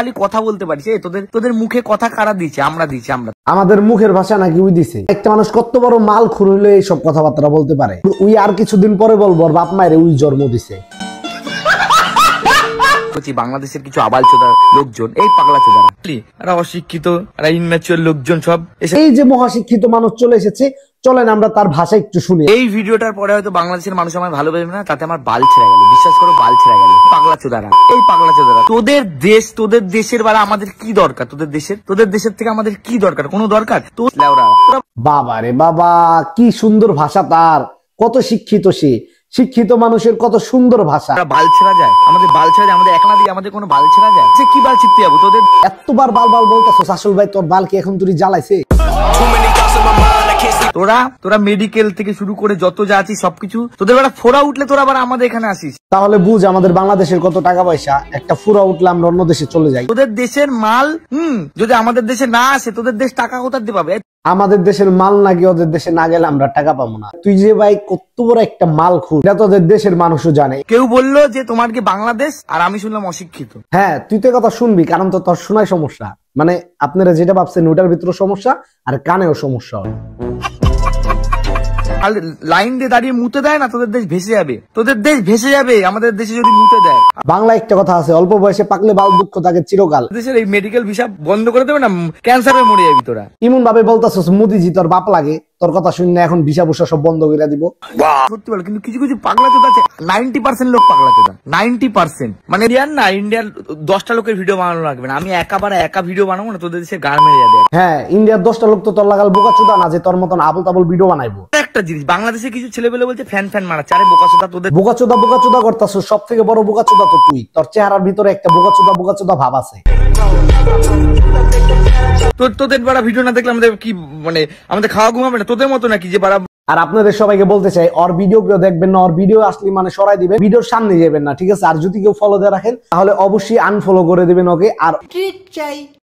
খালি কথা বলতে পারিস এই তোদের তোদের মুখে কথা কারা দিচ্ছে আমরা দিচ্ছি আমরা আমাদের মুখের ভাষা নাকি উই দিছে একটা মানুষ কত বড় মাল খুরলে হইলে এইসব কথাবার্তা বলতে পারে উই আর কিছুদিন পরে বলবো বাপ মায়ের উই জন্ম দিছে বাংলাদেশের কিছু আবাল চোদার লোকজন এই পাগলা চোদারা অশিক্ষিত লোকজন সব এই যে মহাশিক্ষিত মানুষ চলে এসেছে চলেন আমরা তার ভাষা একটু শুনি এই ভিডিওটার পরে হয়তো বাংলাদেশের মানুষ আমার ভালোবাসবে না তাতে আমার বাল ছেড়া গেল বিশ্বাস করো বাল ছেড়া গেল পাগলা চোদারা এই পাগলা চোদারা তোদের দেশ তোদের দেশের বারা আমাদের কি দরকার তোদের দেশের তোদের দেশের থেকে আমাদের কি দরকার কোনো দরকার বাবা রে বাবা কি সুন্দর ভাষা তার কত শিক্ষিত সে শিক্ষিত মানুষের কত সুন্দর ভাষা বাল ছেড়া যায় আমাদের বাল ছেড়া যায় আমাদের একলা দিয়ে আমাদের কোনো বাল ছেড়া যায় সে কি বাল ছিটতে যাবো তোদের এতবার বাল বাল বলতেছো শাসুল ভাই তোর বালকে এখন তুই জ্বালাইছে তোরা তোরা মেডিকেল থেকে শুরু করে যত যা আছিস সবকিছু তোদের বেলা ফোরা উঠলে তোরা আবার আমাদের এখানে আসিস তাহলে বুঝ আমাদের বাংলাদেশের কত টাকা পয়সা একটা ফুরা উঠলে আমরা অন্য দেশে চলে যাই তোদের দেশের মাল হম যদি আমাদের দেশে না আসে তোদের দেশ টাকা কোথা দিয়ে পাবে আমাদের দেশের মাল নাকি ওদের দেশে না গেলে আমরা টাকা পাবো না তুই যে ভাই কত বড় একটা মাল খুব এটা তোদের দেশের মানুষও জানে কেউ বলল যে তোমার কি বাংলাদেশ আর আমি শুনলাম অশিক্ষিত হ্যাঁ তুই তো কথা শুনবি কারণ তো তোর শোনায় সমস্যা মানে আপনারা যেটা ভাবছেন ওটার ভিতরে সমস্যা আর কানেও সমস্যা আর লাইন দিয়ে দাঁড়িয়ে মুতে দেয় না তোদের দেশ ভেসে যাবে তোদের দেশ ভেসে যাবে আমাদের দেশে যদি মুতে দেয় বাংলা একটা কথা আছে অল্প বয়সে পাকলে বাল দুঃখ থাকে চিরকাল দেশের এই মেডিকেল ভিসা বন্ধ করে দেবে না ক্যান্সারে মরে যাবি তোরা ইমন ভাবে বলতাছিস মোদিজি তোর বাপ লাগে তোর কথা না এখন ভিসা ভুষা সব বন্ধ করে দিব সত্যি বল কিন্তু কিছু কিছু পাগলা চোদা আছে নাইনটি পার্সেন্ট লোক পাগলা চোদা নাইনটি পার্সেন্ট মানে ইন্ডিয়ান না ইন্ডিয়ার দশটা লোকের ভিডিও বানানো লাগবে না আমি একা বারে একা ভিডিও বানাবো না তোদের দেশে গান মেরে যাবে হ্যাঁ ইন্ডিয়ার দশটা লোক তো তোর লাগাল বোকা চোদা না যে তোর মতন আবল তাবল ভিডিও বানাইবো একটা জিনিস বাংলাদেশে কিছু ছেলেপেলে বলছে ফ্যান ফ্যান মারাচ্ছে আরে বোকাচোদা তোদের বোকাচোদা বোকাচোদা করতাছ সব থেকে বড় বোকাচোদা তো তুই তোর চেহারার ভিতরে একটা বোকাচোদা বোকাচোদা ভাব আছে তোর তোদের ভিডিও না দেখলে আমাদের কি মানে আমাদের খাওয়া ঘুমাবে না তোদের মতো নাকি যে আর আপনাদের সবাইকে বলতে চাই ওর ভিডিও কেউ দেখবেন না ওর ভিডিও আসলে মানে সরাই দিবেন ভিডিওর সামনে যাবেন না ঠিক আছে আর যদি কেউ ফলো দিয়ে রাখেন তাহলে অবশ্যই আনফলো করে দিবেন ওকে আর ট্রিট চাই